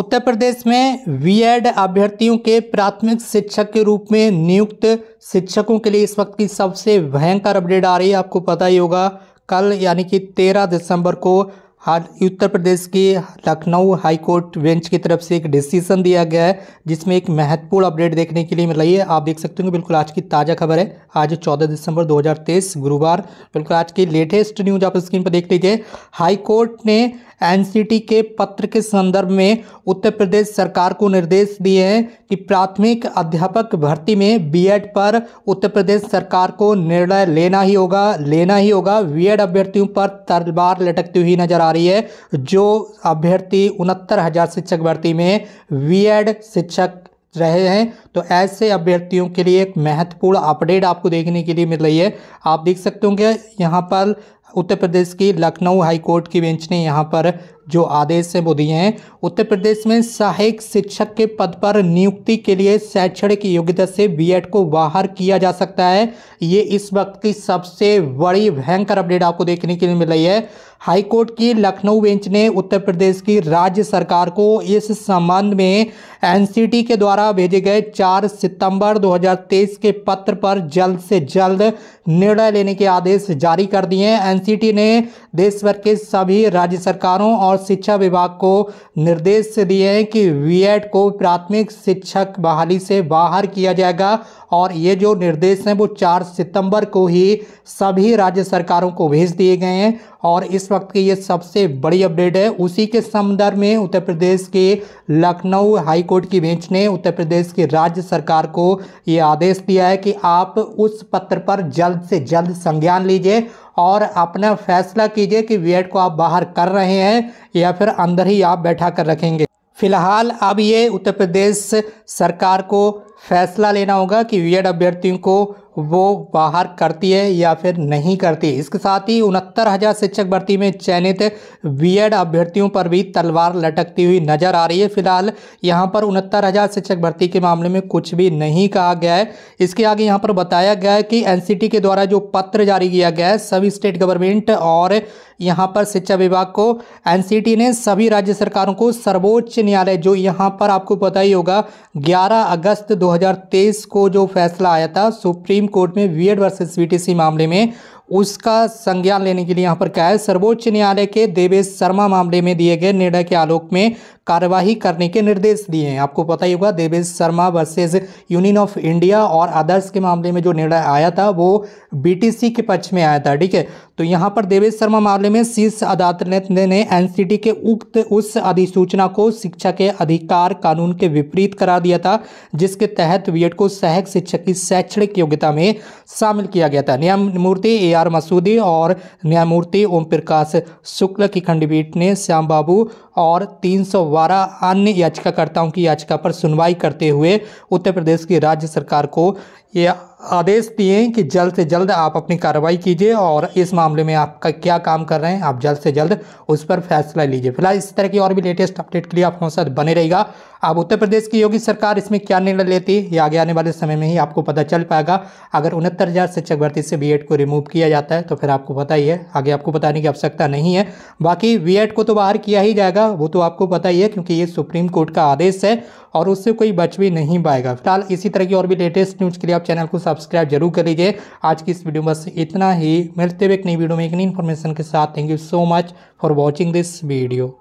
उत्तर प्रदेश में वीएड अभ्यर्थियों के प्राथमिक शिक्षक के रूप में नियुक्त शिक्षकों के लिए इस वक्त की सबसे भयंकर अपडेट आ रही है आपको पता ही होगा कल यानी कि 13 दिसंबर को उत्तर प्रदेश के लखनऊ हाईकोर्ट बेंच की तरफ से एक डिसीजन दिया गया है जिसमें एक महत्वपूर्ण अपडेट देखने के लिए मिल रही है आप देख सकते हो बिल्कुल आज की ताज़ा खबर है आज 14 दिसंबर 2023 गुरुवार बिल्कुल आज की लेटेस्ट न्यूज आप स्क्रीन पर देख लीजिए हाईकोर्ट ने एनसीटी के पत्र के संदर्भ में उत्तर प्रदेश सरकार को निर्देश दिए हैं कि प्राथमिक अध्यापक भर्ती में बीएड पर उत्तर प्रदेश सरकार को निर्णय लेना ही होगा लेना ही होगा बीएड अभ्यर्थियों पर तलवार लटकती हुई नजर आ रही है जो अभ्यर्थी उनहत्तर हज़ार शिक्षक भर्ती में बीएड शिक्षक रहे हैं तो ऐसे अभ्यर्थियों के लिए एक महत्वपूर्ण अपडेट आपको देखने के लिए मिल रही है आप देख सकते होंगे यहाँ पर उत्तर प्रदेश की लखनऊ हाईकोर्ट की बेंच ने यहाँ पर जो आदेश है वो दिए हैं उत्तर प्रदेश में सहायक शिक्षक के पद पर नियुक्ति के लिए शैक्षणिक योग्यता से बीएड को बाहर किया जा सकता है ये इस वक्त की सबसे बड़ी भयंकर अपडेट आपको देखने के लिए मिल रही है हाईकोर्ट की लखनऊ बेंच ने उत्तर प्रदेश की राज्य सरकार को इस संबंध में एनसीटी के द्वारा भेजे गए 4 सितंबर 2023 के पत्र पर जल्द से जल्द निर्णय लेने के आदेश जारी कर दिए हैं एनसीटी ने देश भर के सभी राज्य सरकारों और शिक्षा विभाग को निर्देश दिए हैं कि वीएड को प्राथमिक शिक्षक बहाली से बाहर किया जाएगा और ये जो निर्देश हैं वो चार सितंबर को ही सभी राज्य सरकारों को भेज दिए गए हैं और इस वक्त की ये सबसे बड़ी अपडेट है उसी के संदर्भ में उत्तर प्रदेश के लखनऊ हाईकोर्ट की बेंच ने उत्तर प्रदेश की राज्य सरकार को ये आदेश दिया है कि आप उस पत्र पर जल्द से जल्द संज्ञान लीजिए और अपना फैसला कीजिए कि वीएड को आप बाहर कर रहे हैं या फिर अंदर ही आप बैठा कर रखेंगे फिलहाल अब ये उत्तर प्रदेश सरकार को फैसला लेना होगा कि वीएड अभ्यर्थियों को वो बाहर करती है या फिर नहीं करती इसके साथ ही उनहत्तर हज़ार शिक्षक भर्ती में चयनित बीएड अभ्यर्थियों पर भी तलवार लटकती हुई नज़र आ रही है फिलहाल यहाँ पर उनहत्तर हज़ार शिक्षक भर्ती के मामले में कुछ भी नहीं कहा गया है इसके आगे यहाँ पर बताया गया है कि एनसीटी के द्वारा जो पत्र जारी किया गया है सभी स्टेट गवर्नमेंट और यहाँ पर शिक्षा विभाग को एन ने सभी राज्य सरकारों को सर्वोच्च न्यायालय जो यहाँ पर आपको पता ही होगा ग्यारह अगस्त दो को जो फैसला आया था सुप्रीम कोर्ट में एड वर्सेज वीटीसी मामले में उसका संज्ञान लेने के लिए यहाँ पर क्या है सर्वोच्च न्यायालय के देवेश शर्मा मामले में दिए गए निर्णय के आलोक में कार्यवाही करने के निर्देश दिए हैं आपको पता ही होगा Devesh Sharma versus union of India और अदर्स के मामले में जो निर्णय आया था वो बीटीसी के पक्ष में आया था ठीक है तो यहाँ पर देवेश शर्मा मामले में शीर्ष अदालत ने एनसीटी के उक्त उस अधिसूचना को शिक्षा के अधिकार कानून के विपरीत करार दिया था जिसके तहत बीएड को सहायक शिक्षक की शैक्षणिक योग्यता में शामिल किया गया था न्यायमूर्ति ए आर मसूदी और न्यायमूर्ति ओम प्रकाश शुक्ल की खंडपीठ ने श्याम बाबू और तीन अन्य याचिकाकर्ताओं की याचिका पर सुनवाई करते हुए उत्तर प्रदेश की राज्य सरकार को यह आदेश दिए कि जल्द से जल्द आप अपनी कार्रवाई कीजिए और इस मामले में आपका क्या काम कर रहे हैं आप जल्द से जल्द उस पर फैसला लीजिए फिलहाल इस तरह की और भी लेटेस्ट अपडेट के लिए आप हमारे साथ बने रहेगा अब उत्तर प्रदेश की योगी सरकार इसमें क्या निर्णय लेती है ये आगे आने वाले समय में ही आपको पता चल पाएगा अगर उनहत्तर हज़ार शिक्षक भर्ती से बी को रिमूव किया जाता है तो फिर आपको पता ही है आगे आपको बताने की आवश्यकता नहीं है बाकी बी को तो बाहर किया ही जाएगा वो तो आपको पता ही है क्योंकि ये सुप्रीम कोर्ट का आदेश है और उससे कोई बच भी नहीं पाएगा फिलहाल इसी तरह की और भी लेटेस्ट न्यूज़ के लिए आप चैनल को सब्सक्राइब जरूर कर लीजिए आज की इस वीडियो में बस इतना ही मिलते हुए एक नई वीडियो में एक नई इन्फॉर्मेशन के साथ thank you so much for watching this video